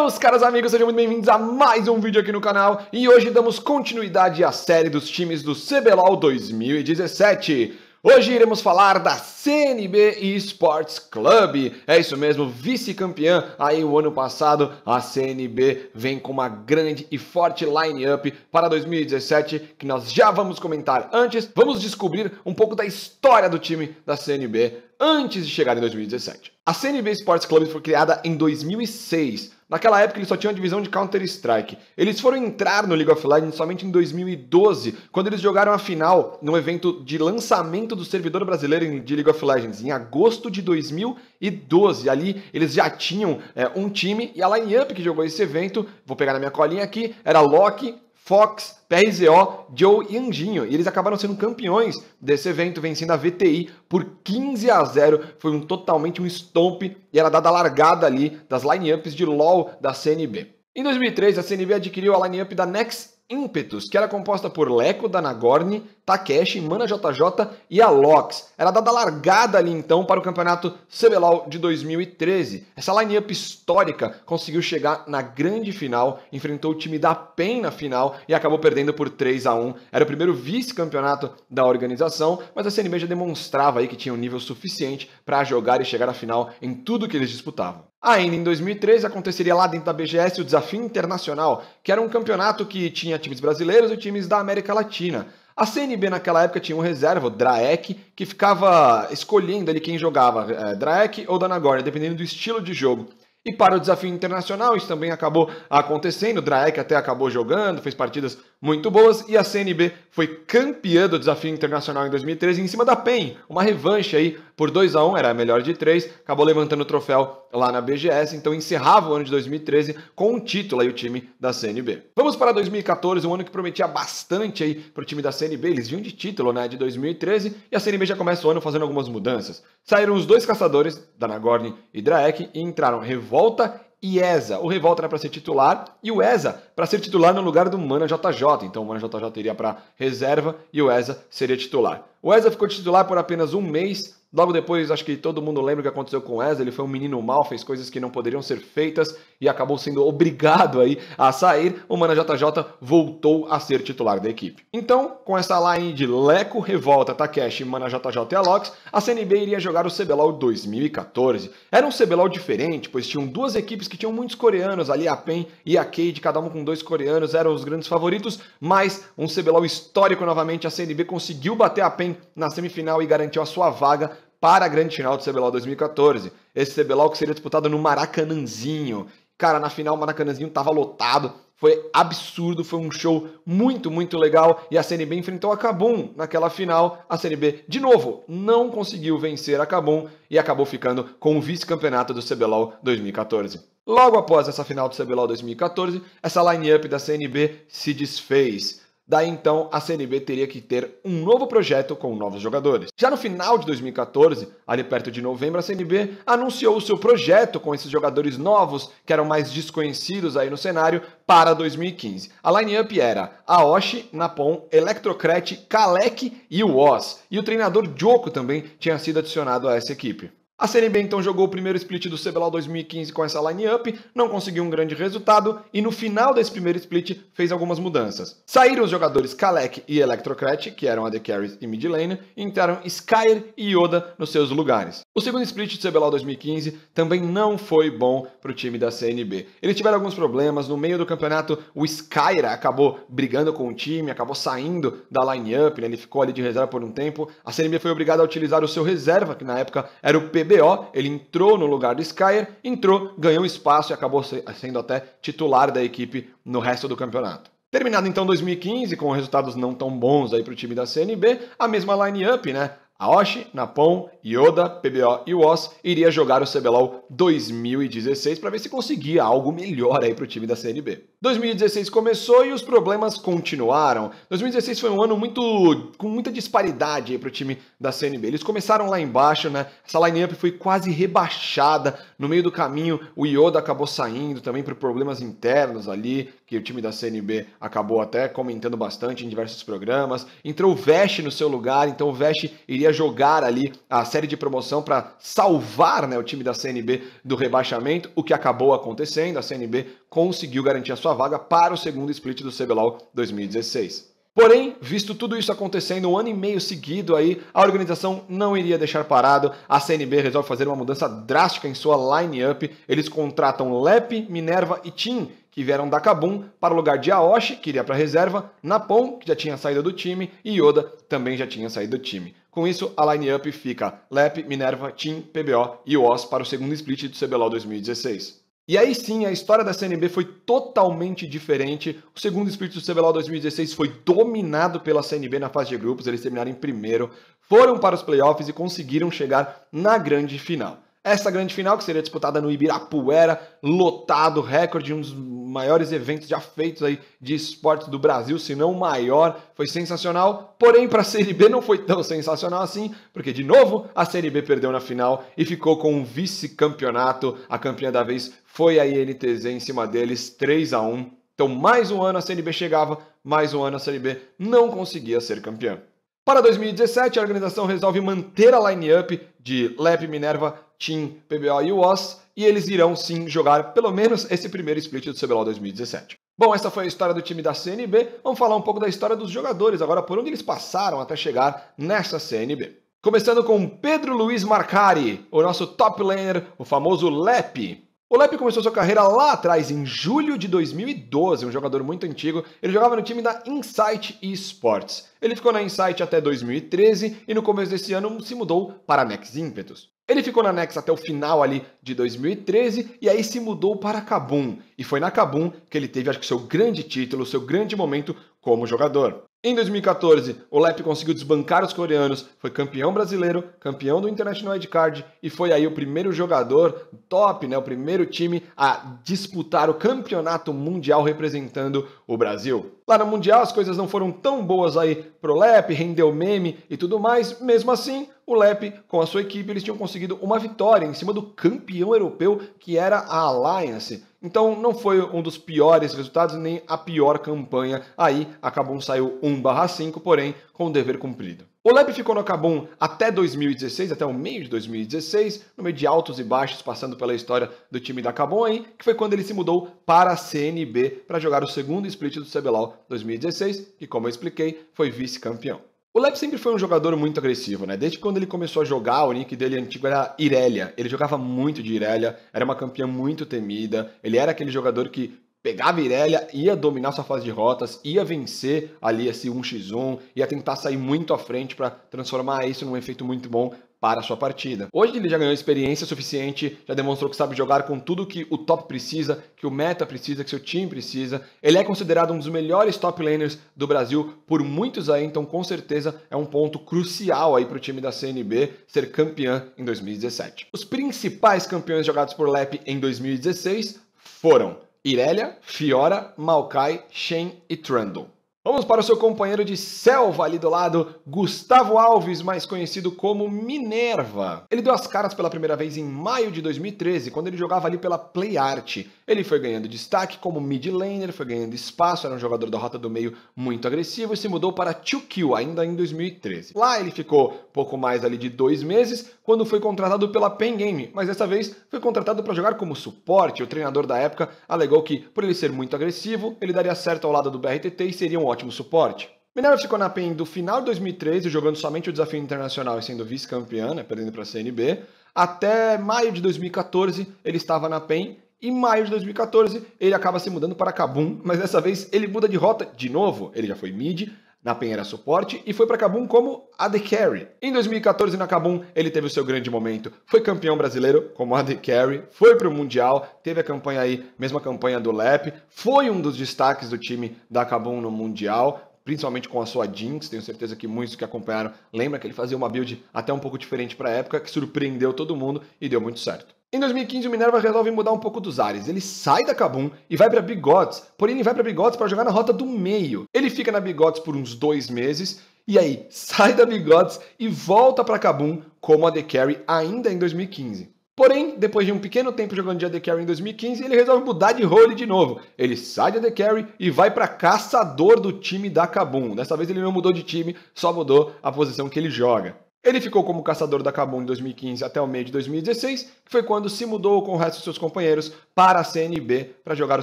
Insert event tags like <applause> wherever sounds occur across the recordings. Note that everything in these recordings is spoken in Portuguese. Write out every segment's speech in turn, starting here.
Meus caros amigos, sejam muito bem-vindos a mais um vídeo aqui no canal e hoje damos continuidade à série dos times do CBLOL 2017. Hoje iremos falar da CNB Esports Club. É isso mesmo, vice-campeã aí o ano passado. A CNB vem com uma grande e forte line-up para 2017 que nós já vamos comentar antes. Vamos descobrir um pouco da história do time da CNB antes de chegar em 2017. A CNB Esports Club foi criada em 2006 Naquela época eles só tinham a divisão de Counter-Strike. Eles foram entrar no League of Legends somente em 2012, quando eles jogaram a final no evento de lançamento do servidor brasileiro de League of Legends, em agosto de 2012. Ali eles já tinham é, um time e a lineup up que jogou esse evento, vou pegar na minha colinha aqui, era Loki, Fox, PRZO, Joe e Anjinho. E eles acabaram sendo campeões desse evento, vencendo a VTI por 15 a 0. Foi um totalmente um stomp e era dada a largada ali das lineups de LoL da CNB. Em 2003, a CNB adquiriu a lineup da Next Impetus, que era composta por Leco da Nagorni, Takeshi, Mana JJ e Alox. Era dada largada ali então para o campeonato CBLOL de 2013. Essa lineup histórica conseguiu chegar na grande final, enfrentou o time da PEN na final e acabou perdendo por 3 a 1. Era o primeiro vice-campeonato da organização, mas a CNB já demonstrava aí que tinha um nível suficiente para jogar e chegar à final em tudo que eles disputavam. Ainda em 2013 aconteceria lá dentro da BGS o Desafio Internacional, que era um campeonato que tinha times brasileiros e times da América Latina. A CNB naquela época tinha um reserva, o Draek, que ficava escolhendo ali quem jogava, é, Draek ou Danagorn, dependendo do estilo de jogo. E para o desafio internacional, isso também acabou acontecendo. O Draek até acabou jogando, fez partidas muito boas e a CNB foi campeã do desafio internacional em 2013 em cima da PEN, uma revanche aí por 2 a 1 era a melhor de três, acabou levantando o troféu lá na BGS, então encerrava o ano de 2013 com um título aí o time da CNB. Vamos para 2014, um ano que prometia bastante aí pro time da CNB, eles vinham de título, né, de 2013, e a CNB já começa o ano fazendo algumas mudanças. Saíram os dois caçadores, Danagorn e Draek, e entraram Revolta Iesa. O Revolta tá era para ser titular e o Eza para ser titular no lugar do Mana JJ. Então o Mana JJ iria para reserva e o Eza seria titular. O Eza ficou titular por apenas um mês, Logo depois, acho que todo mundo lembra o que aconteceu com Wesley, ele foi um menino mal, fez coisas que não poderiam ser feitas e acabou sendo obrigado aí a sair. O Mana JJ voltou a ser titular da equipe. Então, com essa line de Leco, Revolta, Takeshi, Mana JJ e Alox, a CNB iria jogar o CBLOL 2014. Era um CBLOL diferente, pois tinham duas equipes que tinham muitos coreanos ali, a PEN e a Cade, cada um com dois coreanos, eram os grandes favoritos, mas um CBLOL histórico novamente, a CNB conseguiu bater a PEN na semifinal e garantiu a sua vaga para a grande final do CBLOL 2014. Esse CBLOL que seria disputado no Maracanãzinho. Cara, na final o Maracanãzinho estava lotado, foi absurdo, foi um show muito, muito legal e a CNB enfrentou a Cabum naquela final. A CNB, de novo, não conseguiu vencer a Cabum e acabou ficando com o vice-campeonato do CBLOL 2014. Logo após essa final do CBLOL 2014, essa line-up da CNB se desfez. Daí então a CNB teria que ter um novo projeto com novos jogadores. Já no final de 2014, ali perto de novembro, a CNB anunciou o seu projeto com esses jogadores novos, que eram mais desconhecidos aí no cenário, para 2015. A line-up era Aoshi, Napon, Electrocrate, Kalec e o Oz. E o treinador Joko também tinha sido adicionado a essa equipe. A CNB então jogou o primeiro split do CBLOL 2015 com essa line-up, não conseguiu um grande resultado e no final desse primeiro split fez algumas mudanças. Saíram os jogadores Kalec e Electrocrat, que eram AD Carries e Midlane, e entraram Skyr e Yoda nos seus lugares. O segundo split de CBLOL 2015 também não foi bom para o time da CNB. Eles tiveram alguns problemas, no meio do campeonato o Skyra acabou brigando com o time, acabou saindo da line-up, né? ele ficou ali de reserva por um tempo. A CNB foi obrigada a utilizar o seu reserva, que na época era o PBO, ele entrou no lugar do Skyra, entrou, ganhou espaço e acabou sendo até titular da equipe no resto do campeonato. Terminado então 2015, com resultados não tão bons aí para o time da CNB, a mesma line-up, né? Aoshi, Napon, Yoda, PBO e Woz iria jogar o CBLOL 2016 para ver se conseguia algo melhor aí para o time da CNB. 2016 começou e os problemas continuaram. 2016 foi um ano muito com muita disparidade para o time da CNB. Eles começaram lá embaixo, né? Essa lineup foi quase rebaixada. No meio do caminho, o Yoda acabou saindo também por problemas internos ali que o time da CNB acabou até comentando bastante em diversos programas. Entrou o Vest no seu lugar, então o Vest iria jogar ali a série de promoção para salvar né, o time da CNB do rebaixamento, o que acabou acontecendo. A CNB conseguiu garantir a sua vaga para o segundo split do CBLOL 2016. Porém, visto tudo isso acontecendo um ano e meio seguido aí, a organização não iria deixar parado. A CNB resolve fazer uma mudança drástica em sua line-up. Eles contratam Lep, Minerva e Tim, que vieram da Kabum, para o lugar de Aoshi, que iria para a reserva, Napon, que já tinha saído do time, e Yoda também já tinha saído do time. Com isso, a line-up fica Lep, Minerva, Tim, PBO e Oz para o segundo split do CBLOL 2016. E aí sim, a história da CNB foi totalmente diferente. O segundo Espírito do CBLOL 2016 foi dominado pela CNB na fase de grupos, eles terminaram em primeiro, foram para os playoffs e conseguiram chegar na grande final essa grande final, que seria disputada no Ibirapuera, lotado, recorde, um dos maiores eventos já feitos aí de esportes do Brasil, se não o maior, foi sensacional. Porém, para a Série B não foi tão sensacional assim, porque de novo a Série B perdeu na final e ficou com um vice-campeonato. A campeã da vez foi a INTZ em cima deles, 3 a 1 Então, mais um ano a Série B chegava, mais um ano a Série B não conseguia ser campeã. Para 2017, a organização resolve manter a line-up de Lep Minerva, Team, PBO e UOS, e eles irão sim jogar pelo menos esse primeiro split do CBLOL 2017. Bom, essa foi a história do time da CNB. Vamos falar um pouco da história dos jogadores agora, por onde eles passaram até chegar nessa CNB. Começando com Pedro Luiz Marcari, o nosso top laner, o famoso Lep. O Lep começou sua carreira lá atrás, em julho de 2012, um jogador muito antigo. Ele jogava no time da Insight Esports. Ele ficou na Insight até 2013 e no começo desse ano se mudou para a Max Impetus. Ele ficou na Nex até o final ali de 2013 e aí se mudou para Kabum E foi na Kabum que ele teve acho que seu grande título, seu grande momento como jogador. Em 2014, o Lep conseguiu desbancar os coreanos, foi campeão brasileiro, campeão do International Ed Card e foi aí o primeiro jogador top, né, o primeiro time a disputar o campeonato mundial representando o Brasil. Lá no Mundial as coisas não foram tão boas aí pro Lep, rendeu meme e tudo mais, mesmo assim, o Lep com a sua equipe eles tinham conseguido uma vitória em cima do campeão europeu que era a Alliance. Então não foi um dos piores resultados, nem a pior campanha. Aí a Kabum saiu 1/5, porém com o dever cumprido. O Leb ficou no Kabum até 2016, até o meio de 2016, no meio de altos e baixos, passando pela história do time da Kabum aí, que foi quando ele se mudou para a CNB para jogar o segundo split do CBLOL 2016, que como eu expliquei, foi vice-campeão. O Lev sempre foi um jogador muito agressivo, né? Desde quando ele começou a jogar, o nick dele antigo era Irelia. Ele jogava muito de Irelia, era uma campeã muito temida. Ele era aquele jogador que pegava Irelia, ia dominar sua fase de rotas, ia vencer ali esse 1x1, ia tentar sair muito à frente para transformar isso num efeito muito bom para a sua partida. Hoje ele já ganhou experiência suficiente, já demonstrou que sabe jogar com tudo que o top precisa, que o meta precisa, que seu time precisa. Ele é considerado um dos melhores top laners do Brasil por muitos aí, então com certeza é um ponto crucial aí para o time da CNB ser campeão em 2017. Os principais campeões jogados por Lep em 2016 foram Irelia, Fiora, Maokai, Shen e Trundle. Vamos para o seu companheiro de selva ali do lado, Gustavo Alves, mais conhecido como Minerva. Ele deu as caras pela primeira vez em maio de 2013, quando ele jogava ali pela Play Art. Ele foi ganhando destaque como mid laner, foi ganhando espaço, era um jogador da rota do meio muito agressivo e se mudou para 2Kill ainda em 2013. Lá ele ficou pouco mais ali de dois meses, quando foi contratado pela Pen Game, mas dessa vez foi contratado para jogar como suporte. O treinador da época alegou que, por ele ser muito agressivo, ele daria certo ao lado do BRTT e seria um ótimo suporte. Minerva ficou na PEN do final de 2013, jogando somente o desafio internacional e sendo vice-campeã, né, perdendo para a CNB, até maio de 2014 ele estava na PEN em maio de 2014, ele acaba se mudando para Cabum, mas dessa vez ele muda de rota de novo. Ele já foi mid, na Penheira Suporte e foi para Cabum como AD Carry. Em 2014, na Cabum, ele teve o seu grande momento. Foi campeão brasileiro como AD Carry, foi para o Mundial, teve a campanha aí, mesma campanha do Lep, foi um dos destaques do time da Cabum no Mundial, principalmente com a sua Jinx. Tenho certeza que muitos que acompanharam lembram que ele fazia uma build até um pouco diferente para a época, que surpreendeu todo mundo e deu muito certo. Em 2015, o Minerva resolve mudar um pouco dos ares. Ele sai da Kabum e vai para Bigotes. Porém, ele vai para Bigotes para jogar na rota do meio. Ele fica na Bigotes por uns dois meses e aí <laughs> sai da Bigotes e volta para Kabum como AD Carry ainda em 2015. Porém, depois de um pequeno tempo jogando de AD Carry em 2015, ele resolve mudar de role de novo. Ele sai de AD Carry e vai para caçador do time da Kabum. Dessa vez ele não mudou de time, só mudou a posição que ele joga. Ele ficou como caçador da Kabum em 2015 até o meio de 2016, que foi quando se mudou com o resto de seus companheiros para a CNB para jogar o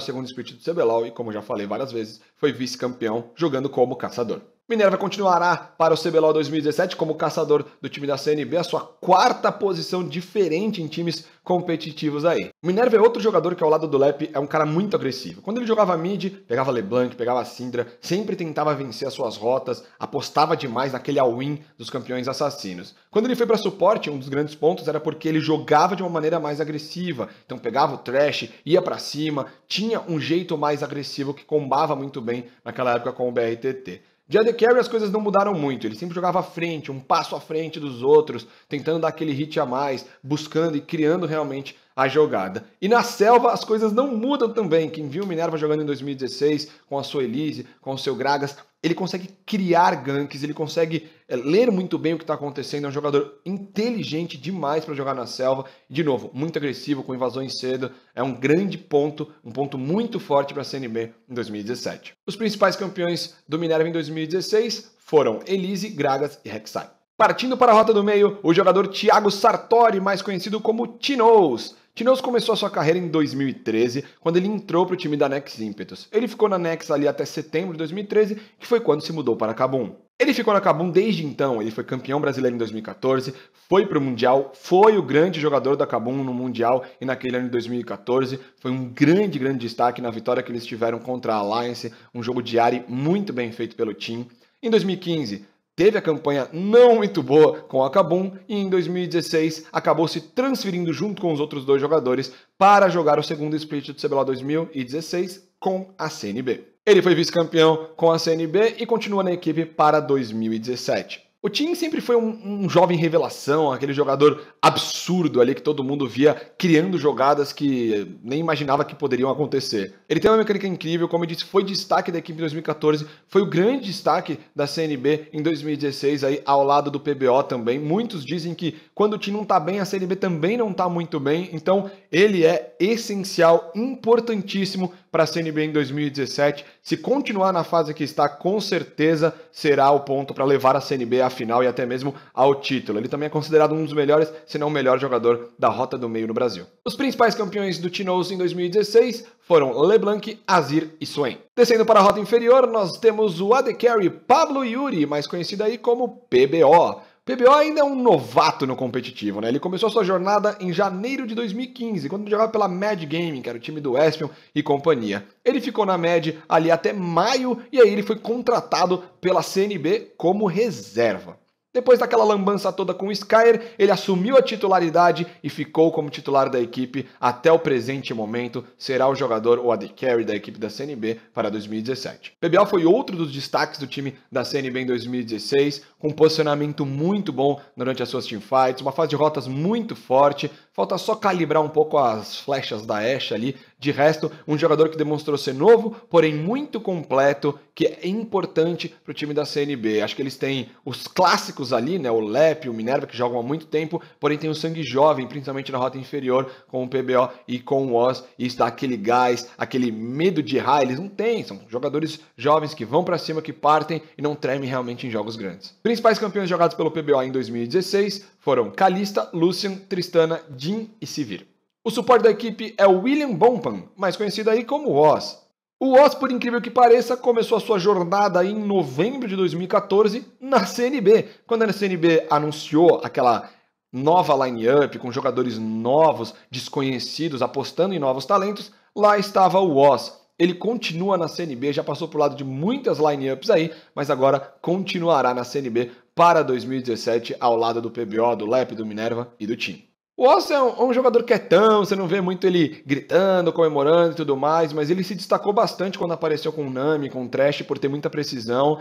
segundo split do CBLOL e, como já falei várias vezes, foi vice-campeão jogando como caçador. Minerva continuará para o CBLOL 2017 como caçador do time da CNB, a sua quarta posição diferente em times competitivos aí. Minerva é outro jogador que ao lado do Lep é um cara muito agressivo. Quando ele jogava mid, pegava LeBlanc, pegava Syndra, sempre tentava vencer as suas rotas, apostava demais naquele all-in dos campeões assassinos. Quando ele foi para suporte, um dos grandes pontos era porque ele jogava de uma maneira mais agressiva, então pegava o trash, ia para cima, tinha um jeito mais agressivo que combava muito bem naquela época com o BRTT. De AD Carry as coisas não mudaram muito, ele sempre jogava à frente, um passo à frente dos outros, tentando dar aquele hit a mais, buscando e criando realmente a jogada. E na selva as coisas não mudam também. Quem viu Minerva jogando em 2016 com a sua Elise, com o seu Gragas, ele consegue criar ganks, ele consegue é, ler muito bem o que está acontecendo. É um jogador inteligente demais para jogar na selva. De novo, muito agressivo, com invasões cedo. É um grande ponto, um ponto muito forte para a CNB em 2017. Os principais campeões do Minerva em 2016 foram Elise, Gragas e Rek'Sai. Partindo para a rota do meio, o jogador Thiago Sartori, mais conhecido como Tinous, Tinoz começou a sua carreira em 2013, quando ele entrou para o time da Nex Impetus. Ele ficou na Nex ali até setembro de 2013, que foi quando se mudou para Cabum. Ele ficou na Cabum desde então, ele foi campeão brasileiro em 2014, foi para o Mundial, foi o grande jogador da Cabum no Mundial e naquele ano de 2014 foi um grande, grande destaque na vitória que eles tiveram contra a Alliance, um jogo diário muito bem feito pelo time. Em 2015, teve a campanha não muito boa com a Kabum e em 2016 acabou se transferindo junto com os outros dois jogadores para jogar o segundo split do CBLOL 2016 com a CNB. Ele foi vice-campeão com a CNB e continua na equipe para 2017. O Tim sempre foi um, um, jovem revelação, aquele jogador absurdo ali que todo mundo via criando jogadas que nem imaginava que poderiam acontecer. Ele tem uma mecânica incrível, como eu disse, foi destaque da equipe em 2014, foi o grande destaque da CNB em 2016, aí ao lado do PBO também. Muitos dizem que quando o Tim não tá bem, a CNB também não tá muito bem, então ele é essencial, importantíssimo para a CNB em 2017. Se continuar na fase que está, com certeza será o ponto para levar a CNB à final e até mesmo ao título. Ele também é considerado um dos melhores, se não o melhor jogador da rota do meio no Brasil. Os principais campeões do Tinoz em 2016 foram Leblanc, Azir e Swain. Descendo para a rota inferior, nós temos o AD Carry Pablo Yuri, mais conhecido aí como PBO. PBO ainda é um novato no competitivo, né? Ele começou sua jornada em janeiro de 2015, quando jogava pela Mad Gaming, que era o time do Espion e companhia. Ele ficou na Mad ali até maio e aí ele foi contratado pela CNB como reserva. Depois daquela lambança toda com o Skyer, ele assumiu a titularidade e ficou como titular da equipe até o presente momento, será o jogador ou a carry da equipe da CNB para 2017. PBL foi outro dos destaques do time da CNB em 2016, com um posicionamento muito bom durante as suas teamfights, uma fase de rotas muito forte, falta só calibrar um pouco as flechas da Ashe ali de resto, um jogador que demonstrou ser novo, porém muito completo, que é importante para o time da CNB. Acho que eles têm os clássicos ali, né? O Lep, o Minerva, que jogam há muito tempo, porém tem o sangue jovem, principalmente na rota inferior, com o PBO e com o Oz, e está aquele gás, aquele medo de errar, eles não têm, são jogadores jovens que vão para cima, que partem e não tremem realmente em jogos grandes. Principais campeões jogados pelo PBO em 2016 foram Calista, Lucian, Tristana, Jin e Sivir. O suporte da equipe é o William Bompan, mais conhecido aí como Oz. O Oz, por incrível que pareça, começou a sua jornada em novembro de 2014 na CNB, quando a CNB anunciou aquela nova line-up com jogadores novos, desconhecidos, apostando em novos talentos. Lá estava o Oz. Ele continua na CNB, já passou por lado de muitas lineups aí, mas agora continuará na CNB para 2017 ao lado do PBO, do LEP, do Minerva e do Tim. O Alce é, um, é um, jogador quietão, você não vê muito ele gritando, comemorando e tudo mais, mas ele se destacou bastante quando apareceu com o Nami, com o Trash, por ter muita precisão.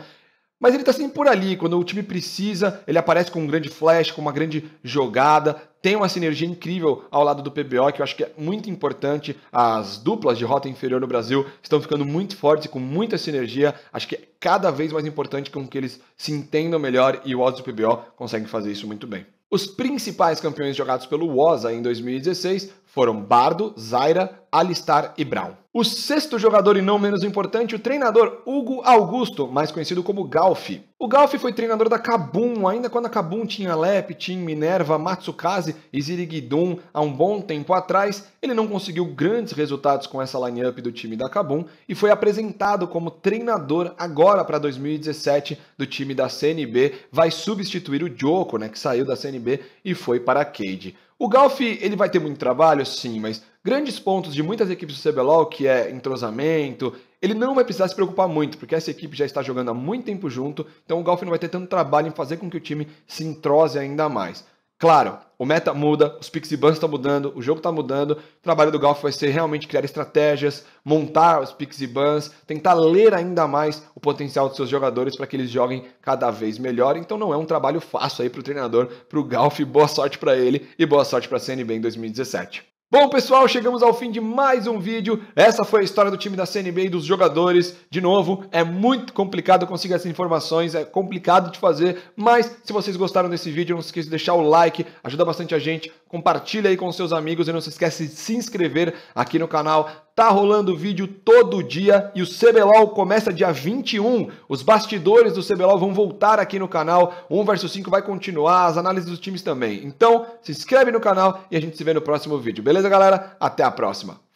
Mas ele tá sempre por ali, quando o time precisa, ele aparece com um grande flash, com uma grande jogada, tem uma sinergia incrível ao lado do PBO, que eu acho que é muito importante. As duplas de rota inferior no Brasil estão ficando muito fortes e com muita sinergia. Acho que é cada vez mais importante com que eles se entendam melhor e o e do PBO consegue fazer isso muito bem. Os principais campeões jogados pelo WOSA em 2016 foram Bardo, Zaira, Alistar e Brown. O sexto jogador e não menos importante, o treinador Hugo Augusto, mais conhecido como Galfi. O Galfi foi treinador da Kabum, ainda quando a Kabum tinha Lep, tinha Minerva, Matsukaze e Zirigidum há um bom tempo atrás, ele não conseguiu grandes resultados com essa lineup do time da Kabum e foi apresentado como treinador agora para 2017 do time da CNB, vai substituir o Joko, né, que saiu da CNB e foi para a Cade. O Golf ele vai ter muito trabalho, sim, mas grandes pontos de muitas equipes do CBLOL, que é entrosamento, ele não vai precisar se preocupar muito, porque essa equipe já está jogando há muito tempo junto, então o Golf não vai ter tanto trabalho em fazer com que o time se entrose ainda mais. Claro, o meta muda, os picks e bans estão mudando, o jogo está mudando. O trabalho do Golf vai ser realmente criar estratégias, montar os picks e bans, tentar ler ainda mais o potencial dos seus jogadores para que eles joguem cada vez melhor. Então não é um trabalho fácil aí para o treinador, para o Golf. Boa sorte para ele e boa sorte para a CNB em 2017. Bom, pessoal, chegamos ao fim de mais um vídeo. Essa foi a história do time da CNB e dos jogadores. De novo, é muito complicado conseguir essas informações, é complicado de fazer, mas se vocês gostaram desse vídeo, não se esqueça de deixar o like, ajuda bastante a gente. Compartilha aí com seus amigos e não se esquece de se inscrever aqui no canal. Tá rolando vídeo todo dia e o CBLOL começa dia 21. Os bastidores do CBLOL vão voltar aqui no canal. 1 versus 5 vai continuar, as análises dos times também. Então, se inscreve no canal e a gente se vê no próximo vídeo. Beleza, galera? Até a próxima.